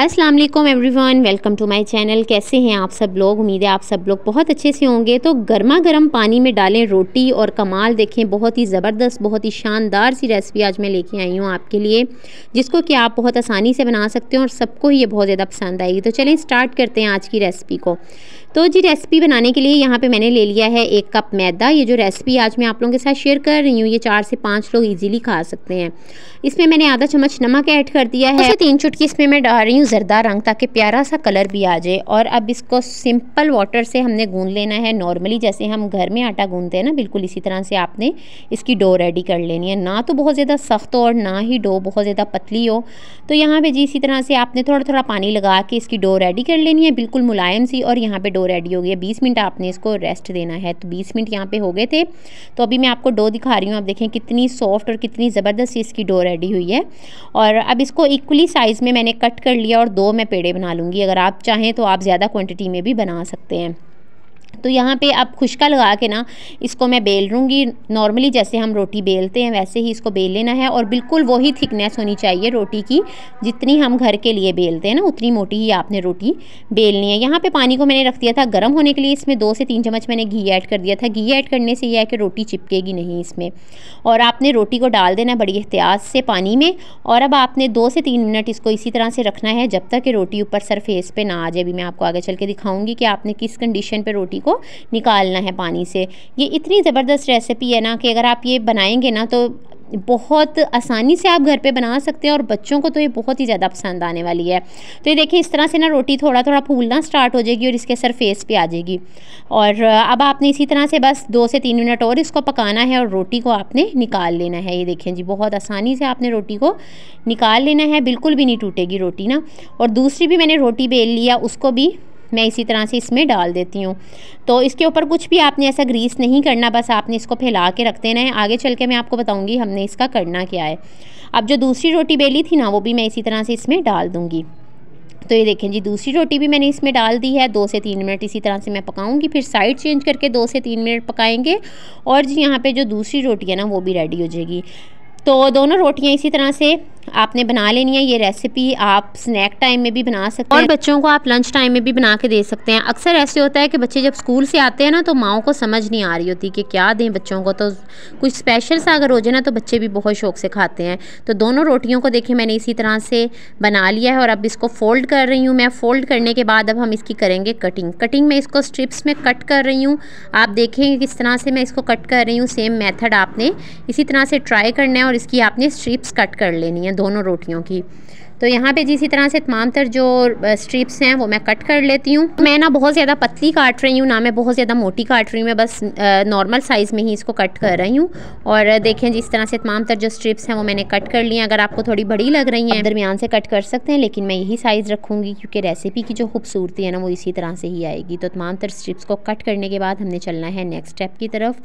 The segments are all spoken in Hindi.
अस्सलाम वालेकुम everyone welcome to my channel कैसे हैं आप सब लोग उम्मीद है आप सब लोग बहुत अच्छे से होंगे तो गर्मा गर्म पानी में डालें रोटी और कमाल देखें बहुत ही ज़बरदस्त बहुत ही शानदार सी रेसिपी आज मैं लेके आई हूँ आपके लिए जिसको कि आप बहुत आसानी से बना सकते हैं और सबको ही ये बहुत ज़्यादा पसंद आएगी तो चलें स्टार्ट करते हैं आज की रेसिपी को तो जी रेसिपी बनाने के लिए यहाँ पे मैंने ले लिया है एक कप मैदा ये जो रेसिपी आज मैं आप लोगों के साथ शेयर कर रही हूँ ये चार से पाँच लोग इजीली खा सकते हैं इसमें मैंने आधा चम्मच नमक ऐड कर दिया है अच्छा, तीन चुटकी इसमें मैं डाल रही हूँ जरदा रंग ताकि प्यारा सा कलर भी आ जाए और अब इसको सिंपल वाटर से हमने गूँध लेना है नॉर्मली जैसे हम घर में आटा गूँधते हैं ना बिल्कुल इसी तरह से आपने इसकी डो रेडी कर लेनी है ना तो बहुत ज़्यादा सख्त हो और ना ही डो बहुत ज़्यादा पतली हो तो यहाँ पर जी इसी तरह से आपने थोड़ा थोड़ा पानी लगा के इसकी डो रेडी कर लेनी है बिल्कुल मुलायम सी और यहाँ पर डो रेडी हो गई है बीस मिनट आपने इसको रेस्ट देना है तो बीस मिनट यहाँ पे हो गए थे तो अभी मैं आपको डो दिखा रही हूँ आप देखें कितनी सॉफ्ट और कितनी ज़बरदस्त इसकी डो रेडी हुई है और अब इसको इक्वली साइज़ में मैंने कट कर लिया और दो मैं पेड़े बना लूँगी अगर आप चाहें तो आप ज़्यादा क्वान्टिटी में भी बना सकते हैं तो यहाँ पे आप खुशका लगा के ना इसको मैं बेल लूँगी नॉर्मली जैसे हम रोटी बेलते हैं वैसे ही इसको बेल लेना है और बिल्कुल वही थिकनेस होनी चाहिए रोटी की जितनी हम घर के लिए बेलते हैं ना उतनी मोटी ही आपने रोटी बेलनी है यहाँ पे पानी को मैंने रख दिया था गर्म होने के लिए इसमें दो से तीन चम्मच मैंने घी ऐड कर दिया था घी ऐड करने से यह है कि रोटी चिपकेगी नहीं इसमें और आपने रोटी को डाल देना बड़ी एहतियात से पानी में और अब आपने दो से तीन मिनट इसको इसी तरह से रखना है जब तक कि रोटी ऊपर सरफेस पर ना आ जाए भी मैं आपको आगे चल के दिखाऊँगी कि आपने किस कंडीशन पर रोटी को निकालना है पानी से ये इतनी ज़बरदस्त रेसिपी है ना कि अगर आप ये बनाएंगे ना तो बहुत आसानी से आप घर पे बना सकते हैं और बच्चों को तो ये बहुत ही ज़्यादा पसंद आने वाली है तो ये देखिए इस तरह से ना रोटी थोड़ा थोड़ा फूलना स्टार्ट हो जाएगी और इसके सरफेस पे आ जाएगी और अब आपने इसी तरह से बस दो से तीन मिनट और इसको पकाना है और रोटी को आपने निकाल लेना है ये देखें जी बहुत आसानी से आपने रोटी को निकाल लेना है बिल्कुल भी नहीं टूटेगी रोटी ना और दूसरी भी मैंने रोटी बेल लिया उसको भी मैं इसी तरह से इसमें डाल देती हूँ तो इसके ऊपर कुछ भी आपने ऐसा ग्रीस नहीं करना बस आपने इसको फैला के रख देना है आगे चल के मैं आपको बताऊँगी हमने इसका करना क्या है अब जो दूसरी रोटी बेली थी ना वो भी मैं इसी तरह से इसमें डाल दूँगी तो ये देखें जी दूसरी रोटी भी मैंने इसमें डाल दी है दो से तीन मिनट इसी तरह से मैं पकाऊंगी फिर साइड चेंज करके दो से तीन मिनट पकाएंगे और जी यहाँ पे जो दूसरी रोटी है ना वो भी रेडी हो जाएगी तो दोनों रोटियाँ इसी तरह से आपने बना लेनी है ये रेसिपी आप स्नैक टाइम में भी बना सकते हैं और बच्चों को आप लंच टाइम में भी बना के दे सकते हैं अक्सर ऐसे होता है कि बच्चे जब स्कूल से आते हैं ना तो माओ को समझ नहीं आ रही होती कि क्या दें बच्चों को तो कुछ स्पेशल सा अगर हो जाए ना तो बच्चे भी बहुत शौक से खाते हैं तो दोनों रोटियों को देखें मैंने इसी तरह से बना लिया है और अब इसको फोल्ड कर रही हूँ मैं फोल्ड करने के बाद अब हम इसकी करेंगे कटिंग कटिंग में इसको स्ट्रिप्स में कट कर रही हूँ आप देखेंगे किस तरह से मैं इसको कट कर रही हूँ सेम मेथड आपने इसी तरह से ट्राई करना है और इसकी आपने स्ट्रिप्स कट कर लेनी है दोनों रोटियों की तो यहाँ पे जिसी तरह से तमाम तर जो स्ट्रिप्स हैं वो मैं कट कर लेती हूँ मैं ना बहुत ज़्यादा पतली काट रही हूँ ना मैं बहुत ज़्यादा मोटी काट रही हूँ मैं बस नॉर्मल साइज़ में ही इसको कट कर रही हूँ और देखें जिस तरह से तमाम तर जो स्ट्रिप्स हैं वो मैंने कट कर ली हैं अगर आपको थोड़ी बड़ी लग रही हैं दरमियान से कट कर सकते हैं लेकिन मैं यही साइज़ रखूँगी क्योंकि रेसिपी की जो खूबसूरती है ना वो इसी तरह से ही आएगी तो तमाम तर स्ट्रिप्स को कट करने के बाद हमने चलना है नेक्स्ट स्टेप की तरफ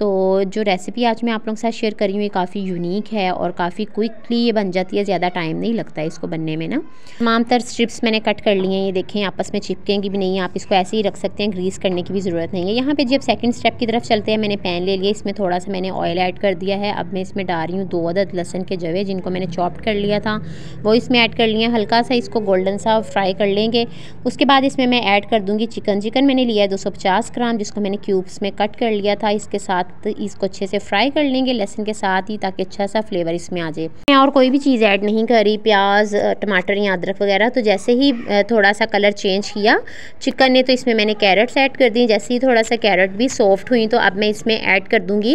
तो जो रेसिपी आज मैं आप लोगों के साथ शेयर करी हूँ ये काफ़ी यूनिक है और काफ़ी क्विकली ये बन जाती है ज़्यादा टाइम नहीं लगता इसको बनने में ना तमाम तर स्ट्रिप्स मैंने कट कर लिए हैं ये देखें आपस में चिपकेंगी भी नहीं आप इसको ऐसे ही रख सकते हैं ग्रीस करने की भी ज़रूरत नहीं है यहाँ पे जब सेकंड स्टेप की तरफ चलते हैं मैंने पैन ले लिया इसमें थोड़ा सा मैंने ऑयल ऐड कर दिया है अब मैं इसमें डाल रही हूँ दो अदद लहसन के जवे जिनको मैंने चॉप कर लिया था वो इसमें ऐड कर लिया हल्का सा इसको गोल्डन सा फ्राई कर लेंगे उसके बाद इसमें मैं ऐड कर दूँगी चिकन चिकन मैंने लिया है दो ग्राम जिसको मैंने क्यूब्स में कट कर लिया था इसके साथ इसको अच्छे से फ्राई कर लेंगे लहसन के साथ ही ताकि अच्छा सा फ्लेवर इसमें आ जाए मैं और कोई भी चीज़ ऐड नहीं करी प्याज प्याज टमाटर या अदरक वगैरह तो जैसे ही थोड़ा सा कलर चेंज किया चिकन ने तो इसमें मैंने कैरेट्स ऐड कर दी जैसे ही थोड़ा सा कैरेट भी सॉफ्ट हुई तो अब मैं इसमें ऐड कर दूँगी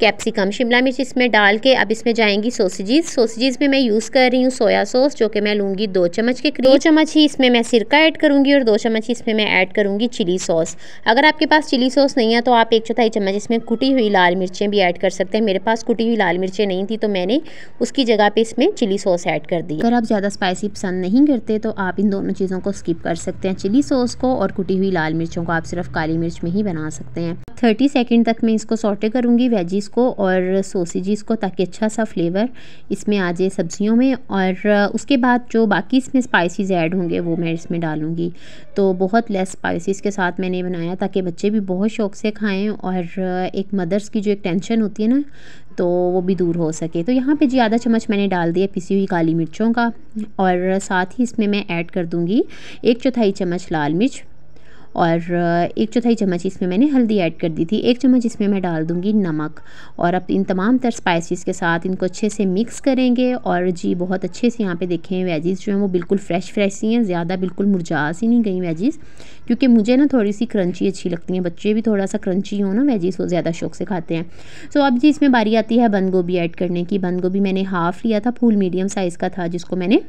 कैप्सिकम शिमला मिर्च इसमें डाल के अब इसमें जाएंगी सोसेजेस सोसेजेस में मैं यूज़ कर रही हूँ सोया सॉस जो कि मैं लूँगी दो चम्मच के दो चम्मच ही इसमें मैं सिरका ऐड करूँगी और दो चम्मच इसमें मैं ऐड करूँगी चिली सॉस अगर आपके पास चिली सॉस नहीं है तो आप एक चौथाई चम्मच इसमें कुटी हुई लाल मिर्चें भी ऐड कर सकते हैं मेरे पास कुटी हुई लाल मिर्चें नहीं थी तो मैंने उसकी जगह पर इसमें चिली सॉस ऐड कर दी अगर आप ज़्यादा स्पाइसी पसंद नहीं करते तो आप इन दोनों चीज़ों को स्किप कर सकते हैं चिली सॉस को और कुटी हुई लाल मिर्चों को आप सिर्फ काली मिर्च में ही बना सकते हैं थर्टी सेकेंड तक मैं इसको सॉटे करूँगी वेजिस को और सोसेजीज़ को ताकि अच्छा सा फ्लेवर इसमें आ जाए सब्जियों में और उसके बाद जो बाकी इसमें स्पाइसीज़ ऐड होंगे वो मैं इसमें डालूँगी तो बहुत लेस स्पाइसीज़ के साथ मैंने बनाया ताकि बच्चे भी बहुत शौक से खाएँ और एक मदर्स की जो एक टेंशन होती है ना तो वो भी दूर हो सके तो यहाँ पे जी आधा चम्मच मैंने डाल दिया पिसी हुई काली मिर्चों का और साथ ही इसमें मैं ऐड कर दूँगी एक चौथाई चम्मच लाल मिर्च और एक चौथाई चम्मच इसमें मैंने हल्दी ऐड कर दी थी एक चम्मच इसमें मैं डाल दूंगी नमक और अब इन तमाम तर स्पाइसिस के साथ इनको अच्छे से मिक्स करेंगे और जी बहुत अच्छे से यहाँ पे देखें वेजीज़ जो हैं वो बिल्कुल फ्रेश फ्रेश ही हैं ज़्यादा बिल्कुल मुरझा सी नहीं गई वेजीज़ क्योंकि मुझे ना थोड़ी सी क्रंची अच्छी लगती हैं बच्चे भी थोड़ा सा क्रंची हो ना वेजीज़ वो ज़्यादा शौक से खाते हैं सो अब जी इसमें बारी आती है बंद गोभी ऐड करने की बंद गोभी मैंने हाफ़ लिया था फूल मीडियम साइज़ का था जिसको मैंने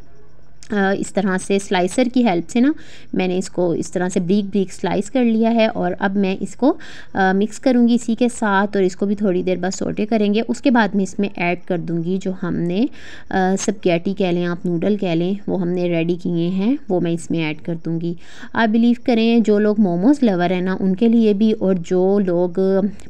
इस तरह से स्लाइसर की हेल्प से ना मैंने इसको इस तरह से ब्रीक ब्रीक स्लाइस कर लिया है और अब मैं इसको आ, मिक्स करूँगी इसी के साथ और इसको भी थोड़ी देर बाद सोटे करेंगे उसके बाद मैं इसमें ऐड कर दूँगी जो हमने कैटी कह लें आप नूडल कह लें वो हमने रेडी किए हैं वो मैं इसमें ऐड कर दूँगी आप बिलीव करें जो लोग मोमोज़ लवर हैं ना उनके लिए भी और जो लोग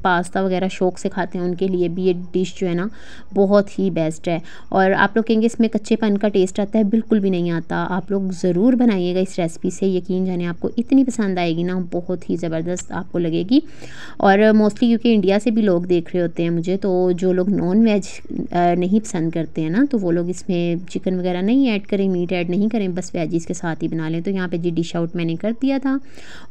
पास्ता वगैरह शौक से खाते हैं उनके लिए भी ये डिश जो है ना बहुत ही बेस्ट है और आप लोग कहेंगे इसमें कच्चेपन का टेस्ट आता है बिल्कुल भी नहीं नहीं आता आप लोग ज़रूर बनाइएगा इस रेसिपी से यकीन जाने आपको इतनी पसंद आएगी ना बहुत ही ज़बरदस्त आपको लगेगी और मोस्टली क्योंकि इंडिया से भी लोग देख रहे होते हैं मुझे तो जो लोग नॉन वेज नहीं पसंद करते हैं ना तो वो लोग इसमें चिकन वगैरह नहीं ऐड करें मीट ऐड नहीं करें बस वेज के साथ ही बना लें तो यहाँ पर जी डिश आउट मैंने कर दिया था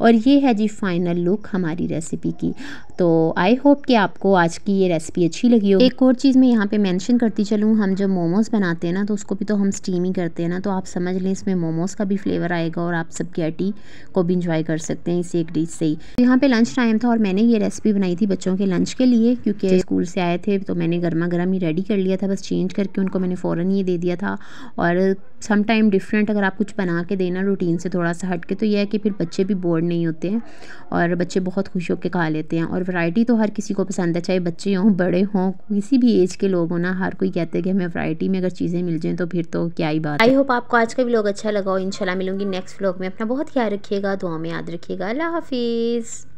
और ये है जी फाइनल लुक हमारी रेसिपी की तो आई होप कि आपको आज की ये रेसिपी अच्छी लगी हो एक और चीज़ मैं यहाँ पे मेंशन करती चलूँ हम जब मोमोज़ बनाते हैं ना तो उसको भी तो हम स्टीम ही करते हैं ना तो आप समझ लें इसमें मोमोज़ का भी फ्लेवर आएगा और आप सब्गैटी को भी इंजॉय कर सकते हैं इसी एक डिश से ही तो यहाँ पे लंच टाइम था और मैंने ये रेसिपी बनाई थी बच्चों के लंच के लिए क्योंकि स्कूल से आए थे तो मैंने गर्मा गर्म ही रेडी कर लिया था बस चेंज करके उनको मैंने फ़ौरन ही दे दिया था और सम टाइम डिफरेंट अगर आप कुछ बना के देना रूटीन से थोड़ा सा हट के तो यह है कि फिर बच्चे भी बोर्ड नहीं होते हैं और बच्चे बहुत खुश होकर खा लेते हैं और वैरायटी तो हर किसी को पसंद है चाहे बच्चे हों बड़े हों किसी भी एज के लोग हों ना हर कोई कहते हैं कि हमें वैरायटी में अगर चीज़ें मिल जाएँ तो फिर तो क्या ही बात आई होप आपको आज का लोग अच्छा लगा हो इंशाल्लाह मिलूंगी नेक्स्ट व्लॉग में अपना बहुत ख्याल रखिएगा दुआ में याद रखिएगा अल्लाह हाफिज़